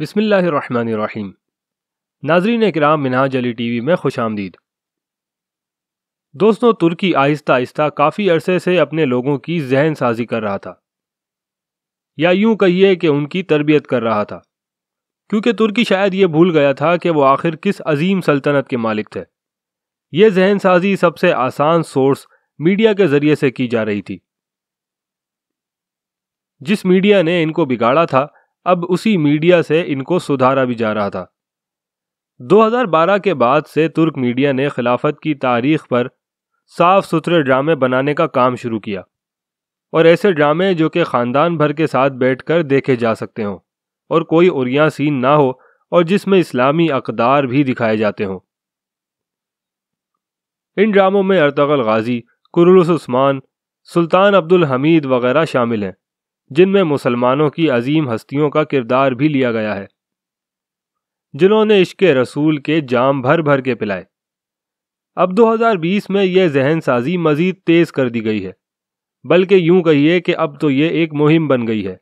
बसमीम नाजरीन कराम मिनाज अली टी वी में खुश आमदीद दोस्तों तुर्की आहिस्ता आहिस्ता काफ़ी अरसे से अपने लोगों की जहन साजी कर रहा था या यूं कहिए कि उनकी तरबियत कर रहा था क्योंकि तुर्की शायद ये भूल गया था कि वो आखिर किस अजीम सल्तनत के मालिक थे ये जहन साजी सबसे आसान सोर्स मीडिया के ज़रिए से की जा रही थी जिस मीडिया ने इनको बिगाड़ा था अब उसी मीडिया से इनको सुधारा भी जा रहा था 2012 के बाद से तुर्क मीडिया ने खिलाफत की तारीख पर साफ सुथरे ड्रामे बनाने का काम शुरू किया और ऐसे ड्रामे जो कि ख़ानदान भर के साथ बैठकर देखे जा सकते हों और कोई उरिया सीन ना हो और जिसमें इस्लामी अकदार भी दिखाए जाते हों इन ड्रामों में अरतगल गाजी कुरुलस उस्मान सुल्तान अब्दुल हमीद वगैरह शामिल हैं जिनमें मुसलमानों की अजीम हस्तियों का किरदार भी लिया गया है जिन्होंने इश्क रसूल के जाम भर भर के पिलाए अब 2020 में यह जहन साजी मजीद तेज़ कर दी गई है बल्कि यूं कहिए कि अब तो ये एक मुहिम बन गई है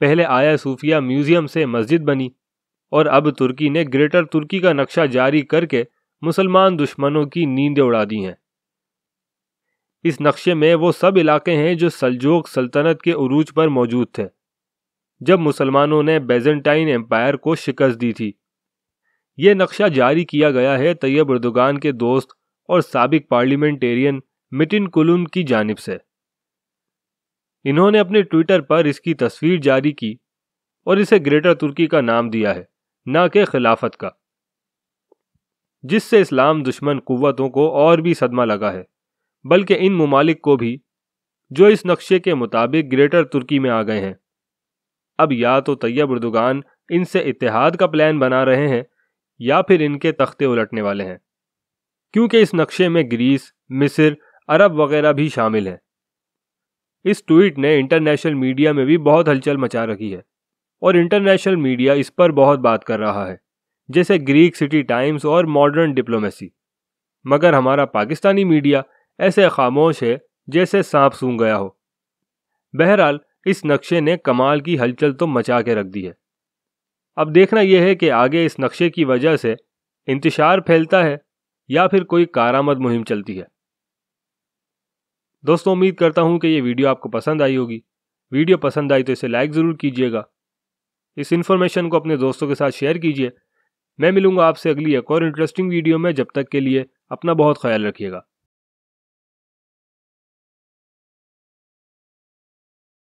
पहले आया सूफिया म्यूज़ियम से मस्जिद बनी और अब तुर्की ने ग्रेटर तुर्की का नक्शा जारी करके मुसलमान दुश्मनों की नींदें उड़ा दी हैं इस नक्शे में वो सब इलाके हैं जो सलजोक सल्तनत के अरूज पर मौजूद थे जब मुसलमानों ने बेजेंटाइन एम्पायर को शिकस्त दी थी ये नक्शा जारी किया गया है तैयब उर्दगान के दोस्त और सबक पार्लियामेंटेरियन मिटिन कुलुन की जानब से इन्होंने अपने ट्विटर पर इसकी तस्वीर जारी की और इसे ग्रेटर तुर्की का नाम दिया है न के खिलाफत का जिससे इस्लाम दुश्मन कुतों को और भी सदमा लगा है बल्कि इन ममालिक को भी जो इस नक्शे के मुताबिक ग्रेटर तुर्की में आ गए हैं अब या तो तैयब उर्दुगान इनसे इतिहाद का प्लान बना रहे हैं या फिर इनके तख्ते उलटने वाले हैं क्योंकि इस नक्शे में ग्रीस मिस्र अरब वगैरह भी शामिल हैं इस ट्वीट ने इंटरनेशनल मीडिया में भी बहुत हलचल मचा रखी है और इंटरनेशनल मीडिया इस पर बहुत बात कर रहा है जैसे ग्रीक सिटी टाइम्स और मॉडर्न डिप्लोमेसी मगर हमारा पाकिस्तानी मीडिया ऐसे खामोश है जैसे सांप सूंघ गया हो बहरहाल इस नक्शे ने कमाल की हलचल तो मचा के रख दी है अब देखना यह है कि आगे इस नक्शे की वजह से इंतशार फैलता है या फिर कोई कारामद मुहिम चलती है दोस्तों उम्मीद करता हूँ कि ये वीडियो आपको पसंद आई होगी वीडियो पसंद आई तो इसे लाइक ज़रूर कीजिएगा इस इन्फॉर्मेशन को अपने दोस्तों के साथ शेयर कीजिए मैं मिलूंगा आपसे अगली एक और इंटरेस्टिंग वीडियो में जब तक के लिए अपना बहुत ख्याल रखिएगा